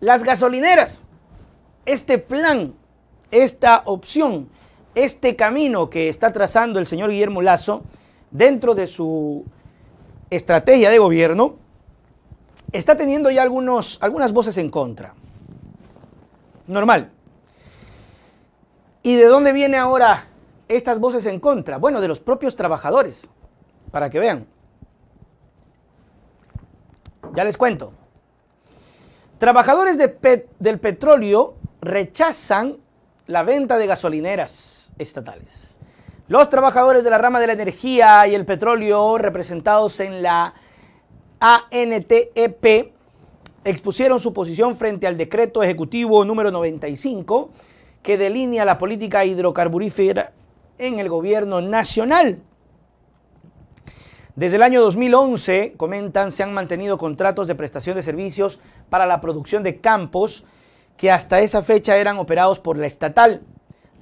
Las gasolineras, este plan, esta opción, este camino que está trazando el señor Guillermo Lazo dentro de su estrategia de gobierno, está teniendo ya algunos, algunas voces en contra. Normal. ¿Y de dónde vienen ahora estas voces en contra? Bueno, de los propios trabajadores, para que vean. Ya les cuento. Trabajadores del petróleo rechazan la venta de gasolineras estatales. Los trabajadores de la rama de la energía y el petróleo representados en la ANTEP expusieron su posición frente al decreto ejecutivo número 95 que delinea la política hidrocarburífera en el gobierno nacional. Desde el año 2011, comentan, se han mantenido contratos de prestación de servicios para la producción de campos que hasta esa fecha eran operados por la estatal.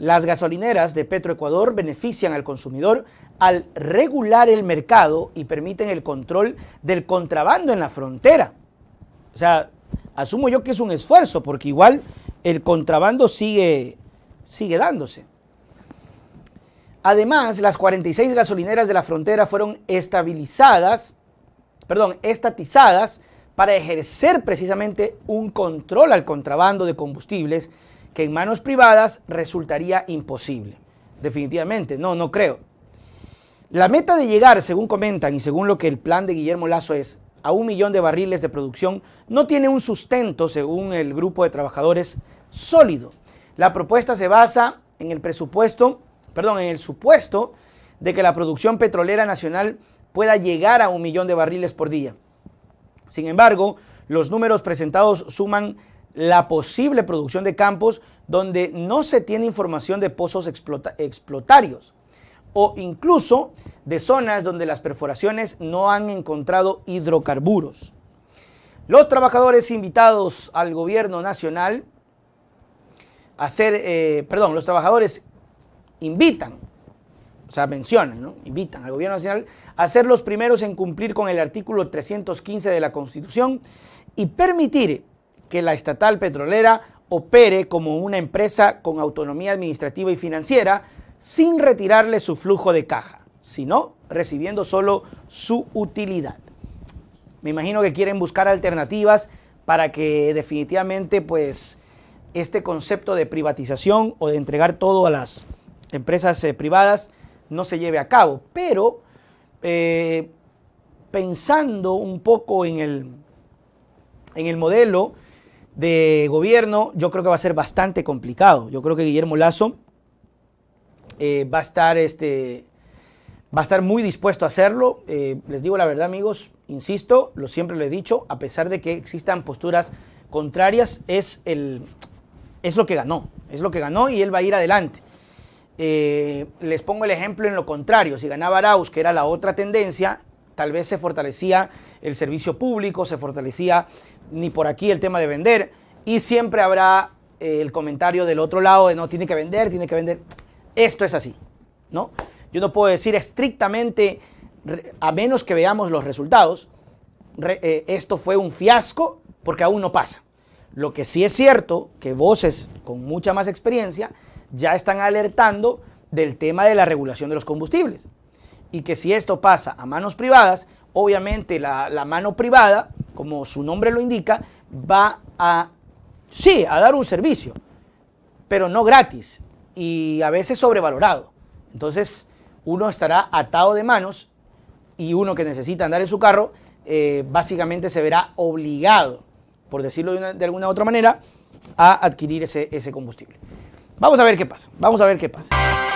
Las gasolineras de Petroecuador benefician al consumidor al regular el mercado y permiten el control del contrabando en la frontera. O sea, asumo yo que es un esfuerzo porque igual el contrabando sigue, sigue dándose. Además, las 46 gasolineras de la frontera fueron estabilizadas, perdón, estatizadas para ejercer precisamente un control al contrabando de combustibles que en manos privadas resultaría imposible. Definitivamente, no, no creo. La meta de llegar, según comentan y según lo que el plan de Guillermo Lazo es, a un millón de barriles de producción no tiene un sustento, según el grupo de trabajadores, sólido. La propuesta se basa en el presupuesto perdón, en el supuesto de que la producción petrolera nacional pueda llegar a un millón de barriles por día. Sin embargo, los números presentados suman la posible producción de campos donde no se tiene información de pozos explotarios o incluso de zonas donde las perforaciones no han encontrado hidrocarburos. Los trabajadores invitados al gobierno nacional a ser, eh, perdón, los trabajadores invitan, o sea, mencionan, invitan al gobierno nacional a ser los primeros en cumplir con el artículo 315 de la Constitución y permitir que la estatal petrolera opere como una empresa con autonomía administrativa y financiera sin retirarle su flujo de caja, sino recibiendo solo su utilidad. Me imagino que quieren buscar alternativas para que definitivamente pues este concepto de privatización o de entregar todo a las empresas eh, privadas no se lleve a cabo. Pero eh, pensando un poco en el, en el modelo de gobierno, yo creo que va a ser bastante complicado. Yo creo que Guillermo Lazo eh, va a estar este va a estar muy dispuesto a hacerlo. les digo la verdad, amigos, insisto, lo siempre lo he dicho, a pesar de que existan posturas contrarias, es, el, es lo que ganó, es lo que ganó y él va a ir adelante. Eh, les pongo el ejemplo en lo contrario, si ganaba Arauz, que era la otra tendencia, tal vez se fortalecía el servicio público, se fortalecía ni por aquí el tema de vender, y siempre habrá eh, el comentario del otro lado de no, tiene que vender, tiene que vender. Esto es así, ¿no? Yo no puedo decir estrictamente, a menos que veamos los resultados, eh, esto fue un fiasco porque aún no pasa. Lo que sí es cierto, que voces con mucha más experiencia ya están alertando del tema de la regulación de los combustibles. Y que si esto pasa a manos privadas, obviamente la, mano privada, como su nombre lo indica, va a, sí, a dar un servicio, pero no gratis y a veces sobrevalorado. Entonces, uno estará atado de manos y uno que necesita andar en su carro, eh, básicamente se verá obligado, por decirlo de, alguna u alguna otra manera, a adquirir ese combustible. Vamos a ver qué pasa, vamos a ver qué pasa.